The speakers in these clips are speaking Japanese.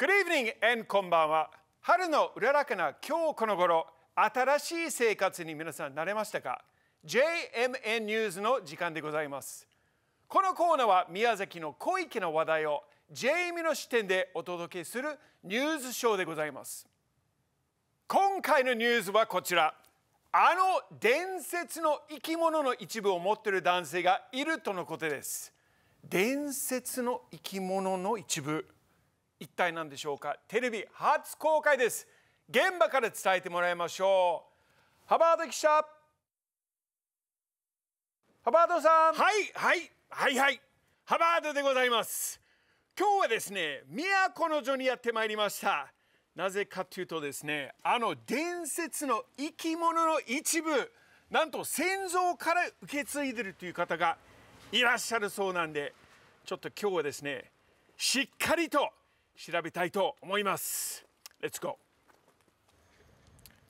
Good evening and こんばんは。春のうららかな今日この頃、新しい生活に皆さん慣れましたか ?JMN ニュースの時間でございます。このコーナーは宮崎の小池の話題を JM の視点でお届けするニュースショーでございます。今回のニュースはこちら。あの伝説の生き物の一部を持っている男性がいるとのことです。伝説の生き物の一部。一体何でしょうかテレビ初公開です現場から伝えてもらいましょうハバード記者ハバードさんはいはいはいはいハバードでございます今日はですね都の城にやってまいりましたなぜかというとですねあの伝説の生き物の一部なんと先祖から受け継いでるという方がいらっしゃるそうなんでちょっと今日はですねしっかりと調べたいと思いますレッツゴー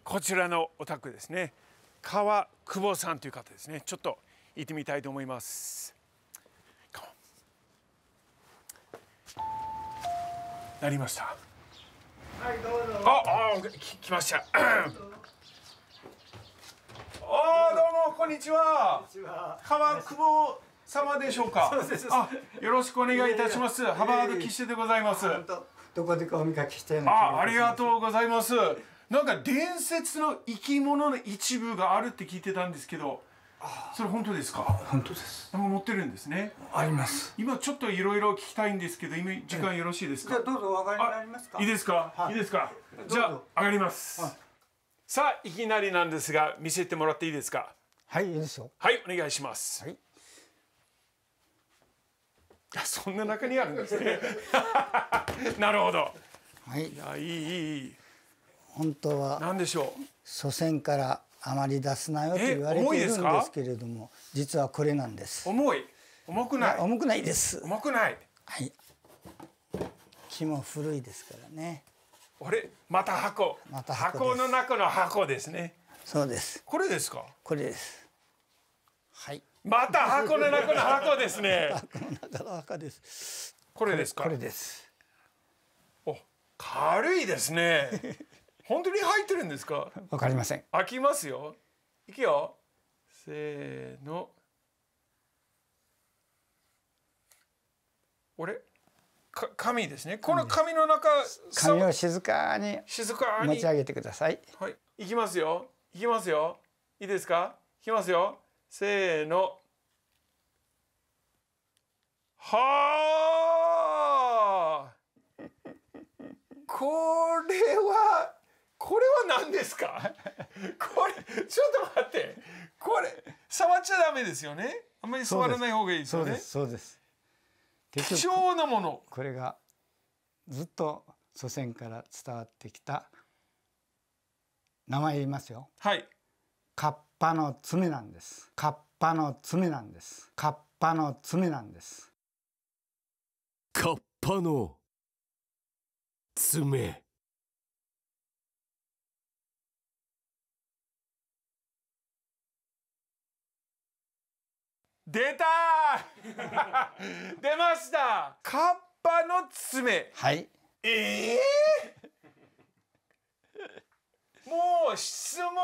こちらのお宅ですね川久保さんという方ですねちょっと行ってみたいと思いますなりましたはいどうぞああ来ましたあどうもこんにちは川久保様でしょうか。そうですあ、よろしくお願いいたします。ハバード岸でございます。どこでかお見かけしたようなあ、ありがとうございます。なんか伝説の生き物の一部があるって聞いてたんですけど。それ本当ですか。本当です。でも持ってるんですね。あります。今ちょっといろいろ聞きたいんですけど、今時間よろしいですか。じゃどうぞお上がりになりますか。いいですか。はい、いいですか。じゃあ上がります。さあいきなりなんですが見せてもらっていいですか。はいいいですよ。はいお願いします。はい。そんな中にあるんですね なるほどはいいやいいいい本当はなんでしょう祖先からあまり出すなよと言われているんですけれども実はこれなんです重い重くない重くないです重くないはい木も古いですからねあれまた箱また箱の中の箱ですねそうですこれですかこれですはいまた箱の中の箱ですね。箱の中の箱です。これですか。これです。お、軽いですね。本当に入ってるんですか。わかりません。開きますよ。いくよ。せーの。俺。か紙ですね。この紙の中。紙を静かに。静かに。持ち上げてください。はい。いきますよ。いきますよ。いいですか。いきますよ。せーのはあこれはこれは何ですかこれちょっと待ってこれ触っちゃダメですよねあんまり触らない方がいいですよねそうです貴重なものこれがずっと祖先から伝わってきた名前言いますよはいカッパの爪なんです。カッパの爪なんです。カッパの爪なんです。カッパの爪。出た 出ましたカッパの爪はいええーもう質問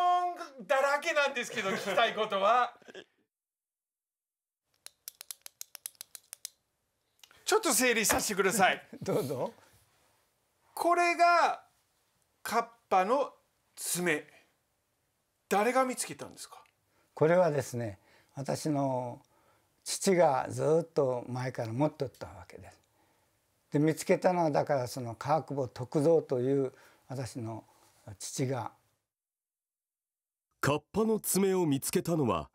だらけなんですけど聞きたいことは ちょっと整理させてください どうぞこれがカッパの爪誰が見つけたんですかこれはですね私の父がずっと前から持っとったわけですで見つけたのはだからその川久保徳蔵という私の父がカッパの爪を見つけたのは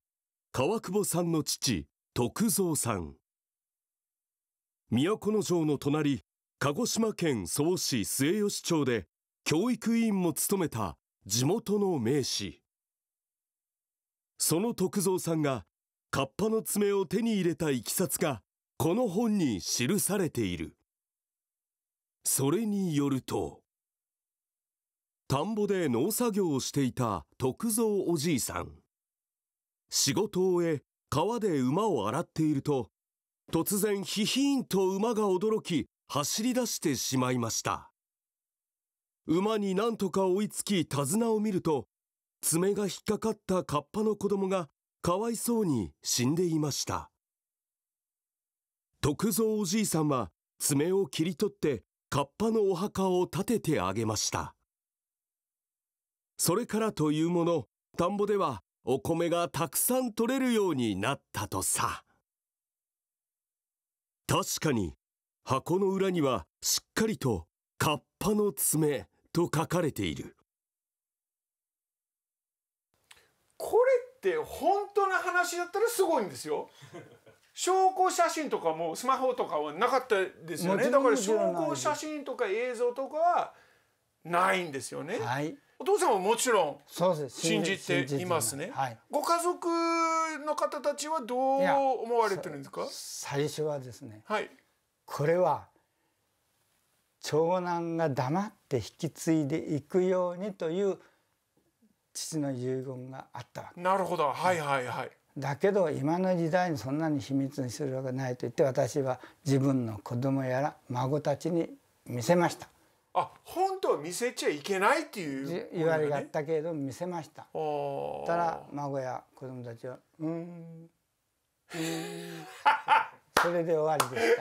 川久保さんの父徳蔵さん都城の隣鹿児島県曽我市末吉町で教育委員も務めた地元の名士その徳蔵さんがカッパの爪を手に入れたいきさつがこの本に記されているそれによると田んぼで農作業をしていた徳蔵おじいさん仕事を終え川で馬を洗っていると突然ヒヒーンと馬が驚き走り出してしまいました馬になんとか追いつき手綱を見ると爪が引っかかったカッパの子供がかわいそうに死んでいました徳蔵おじいさんは爪を切り取ってカッパのお墓を建ててあげましたそれからというもの田んぼではお米がたくさん取れるようになったとさ確かに箱の裏にはしっかりと「カッパの爪」と書かれているこれって本当の話だったらすごいんですよ。証拠写真とかもスマホとかはなかったですよねだから証拠写真とか映像とかはないんですよね。はいお父さんはもちろん信じていますね。はい、ご家族の方たちはどう思われてるんですか最初はですね、はい、これは長男が黙って引き継いでいくようにという父の遺言があったわけなるほどはいはいはい。だけど今の時代にそんなに秘密にするわけないと言って私は自分の子供やら孫たちに見せました。あ本当は見せちゃいけないっていう、ね、言われがあったけれど見せましたたら孫や子供たちは「うん」それで終わりでし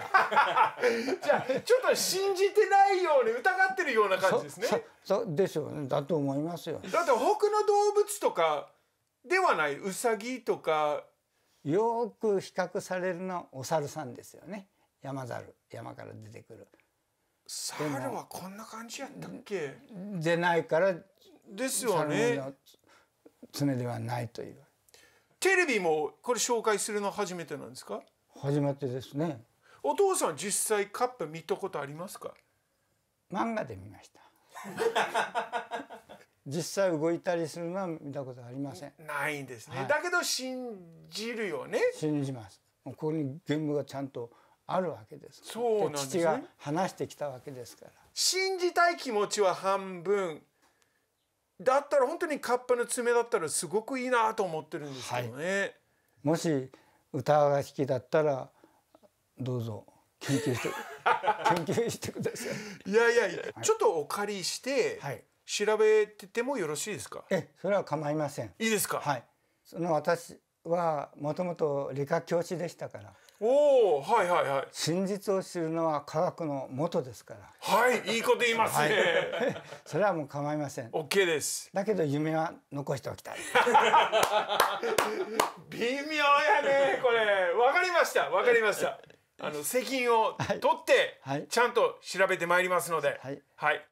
た じゃあちょっと信じてないように疑ってるような感じですねそでしょうねだと思いますよだって他の動物とかではないウサギとかよく比較されるのはお猿さんですよね山猿山から出てくる猿はこんな感じやったっけでないからですよね常ではないというテレビもこれ紹介するの初めてなんですか初めてですねお父さん実際カップ見たことありますか漫画で見ました 実際動いたりするのは見たことありませんないんですね、はい、だけど信じるよね信じますここに原文がちゃんとあるわけですそうなんです、ね、父が話してきたわけですから信じたい気持ちは半分だったら本当にカッパの爪だったらすごくいいなと思ってるんですけどね、はい、もし歌が好きだったらどうぞ研究して 研究してくださいいやいやいや、はい、ちょっとお借りして調べててもよろしいですか、はい、えそれは構いませんいいですかはいその私はもともと理科教師でしたからおおはいはいはい真実を知るのは科学の元ですからはいいいこと言いますね、はい、それはもう構いません OK ですだけど夢は残しておきたい 微妙やねこれわかりましたわかりましたあの責任を取ってちゃんと調べてまいりますのではい、はい、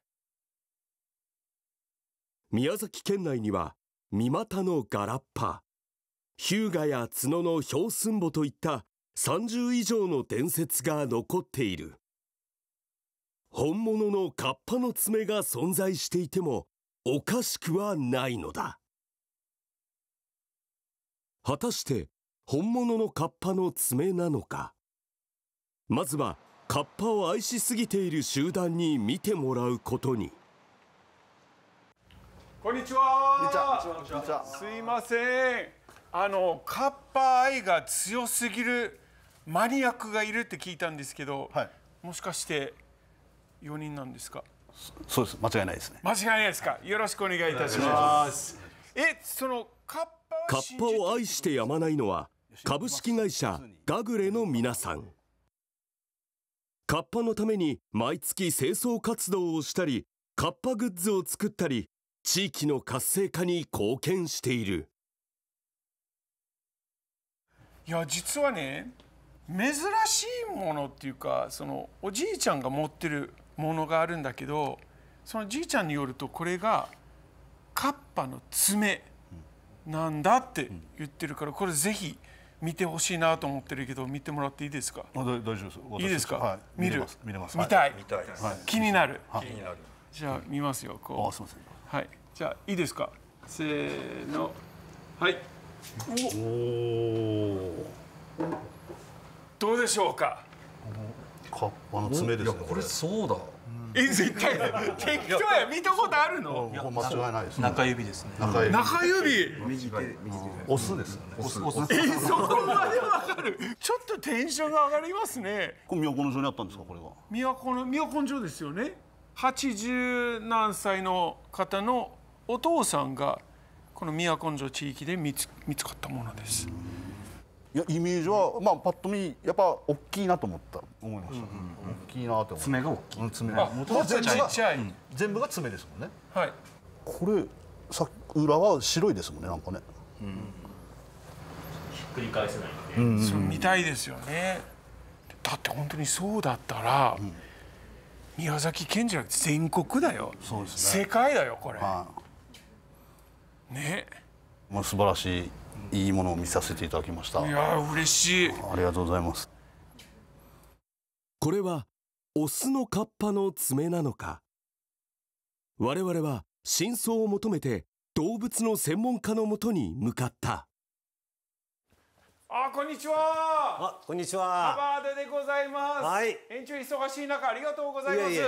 宮崎県内には三股のガラッパ日向や角の氷寸墓といった30以上の伝説が残っている本物のカッパの爪が存在していてもおかしくはないのだ果たして本物のカッパの爪なのかまずはカッパを愛しすぎている集団に見てもらうことにこんにちはすいませんあのカッパ愛が強すぎるマニアックがいるって聞いたんですけど、はい、もしかして4人なんですかそうです間違いないですね間違いないですかよろしくお願いいたしますえそのカッパカッパを愛してやまないのは株式会社ガグレの皆さんカッパのために毎月清掃活動をしたりカッパグッズを作ったり地域の活性化に貢献しているいや実はね珍しいものっていうかそのおじいちゃんが持ってるものがあるんだけどそのじいちゃんによるとこれがカッパの爪なんだって言ってるからこれぜひ見てほしいなと思ってるけど見てもらっていいですか大丈夫ですいいですか、はい、見る見れます見たい、はい、気になる、気になるじゃあ見ますよこうあすみませんはいじゃあいいですかせーのはいおおどうでしょうかカッパの爪ですねこれそうだえ絶対適当や見たことあるの間違いないです中指ですね中指オスですよねオスえそこまでわかるちょっとテンションが上がりますねこれ都の城にあったんですかこれは都の都城ですよね八十何歳の方のお父さんがこの都城地域で見つ見つかったものです、いやイメージは、まあ、パッと見やっぱ大きいなと思った思いました、うんうん、大きいなって思爪が大きい、うん、爪が全部が全部が爪ですもんねはいこれさ裏は白いですもんねなんかね、うん、ひっくり返せないんで、うんうんそう見たいですよねだって本当にそうだったら、うん、宮崎県じゃ全国だよそうです、ね、世界だよこれ、はい、ねもう素晴らしいいいものを見させていただきましたいや嬉しいありがとうございますこれはオスのカッパの爪なのか我々は真相を求めて動物の専門家のもとに向かったあこんにちはあこんにちはハバードでございますはい延長忙しい中ありがとうございますい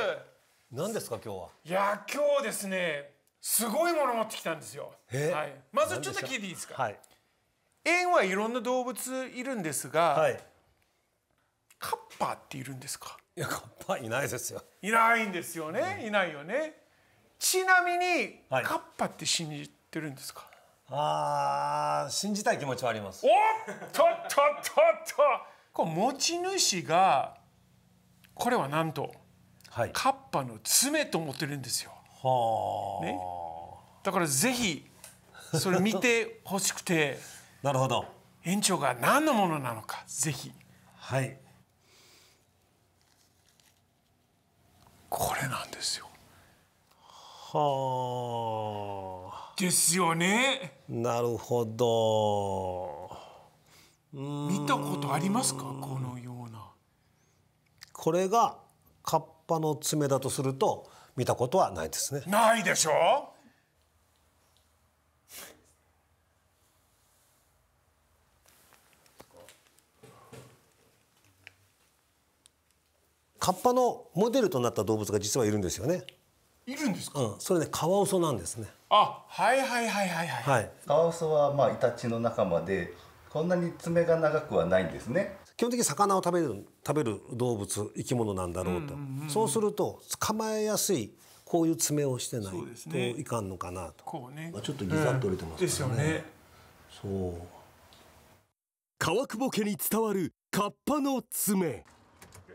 何ですか今日はいや今日ですねすごいもの持ってきたんですよ、はい、まずちょっと聞いていいですかはい園はいろんな動物いるんですが、はい、カッパっているんですかいやカッパいないですよいないんですよね、うん、いないよねちなみに、はい、カッパって信じてるんですかあー信じたい気持ちはありますおっとっとっとっとこう持ち主がこれはなんと、はい、カッパの爪と思ってるんですよはあ、ね、だからぜひそれ見てほしくてなるほど園長が何のものなのかぜひはいこれなんですよはあですよねなるほど見たことありますかこのようなこれがカッパの爪だとすると見たことはないですねないでしょうカッパのモデルとなった動物が実はいるんですよね。いるんですか。うん、それね、カワウソなんですね。あ、はいはいはいはいはい。はい、カワウソはまあイタチの仲間で、こんなに爪が長くはないんですね。基本的に魚を食べる食べる動物生き物なんだろうと、うんうんうん、そうすると捕まえやすいこういう爪をしてないといかんのかなと、こうね、まあ、ちょっとギザッと折れてますね、うん、ですよねそう川久保家に伝わるカッパの爪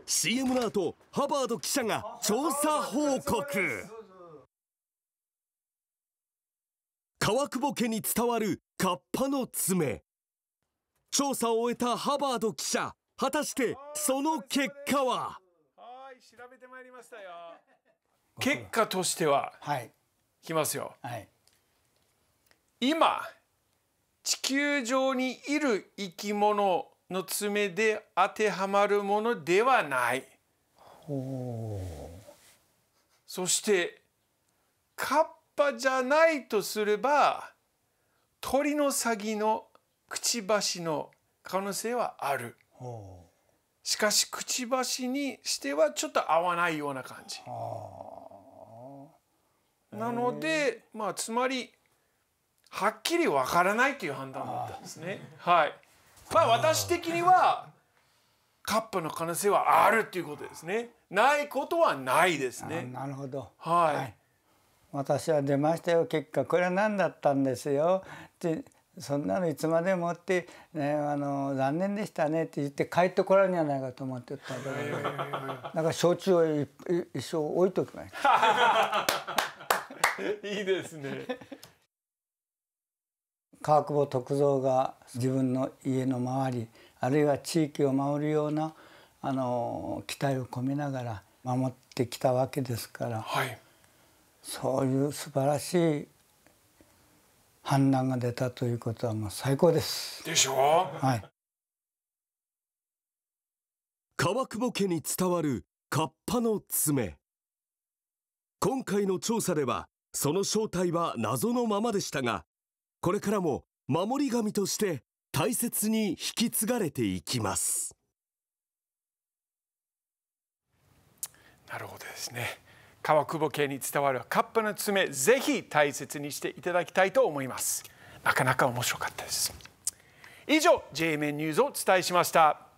CM の後ハバード記者が調査報告川久保家に伝わるカッパの爪調査を終えたハバード記者果たしてその結果は調べてまいりましたよ 結果としては、はい、きますよ、はい、今地球上にいる生き物の爪で当てはまるものではない。そしてカッパじゃないとすれば鳥のサギのくちばしの可能性はある。しかしくちばしにしてはちょっと合わないような感じ。なのでまあつまりはっきりわからないという判断だったんですね。はい。まあ私的にはカップの可能性はあるっていうことですねないことはないですねなるほど、はい、はい、私は出ましたよ結果これは何だったんですよでそんなのいつまでもって、ね、あの残念でしたねって言って帰ってこられるんじゃないかと思ってたえど、なんか焼酎を一生置いときましいいですね。川久保徳三が自分の家の周りあるいは地域を守るようなあの期待を込めながら守ってきたわけですから、はい、そういう素晴らしい判断が出たということはもう最高です。でしょう、はい、川久保家に伝わるカッパの爪今回の調査ではその正体は謎のままでしたがこれからも守り神として大切に引き継がれていきますなるほどですね川久保家に伝わるカップの爪ぜひ大切にしていただきたいと思いますなかなか面白かったです以上 J メンニュースをお伝えしました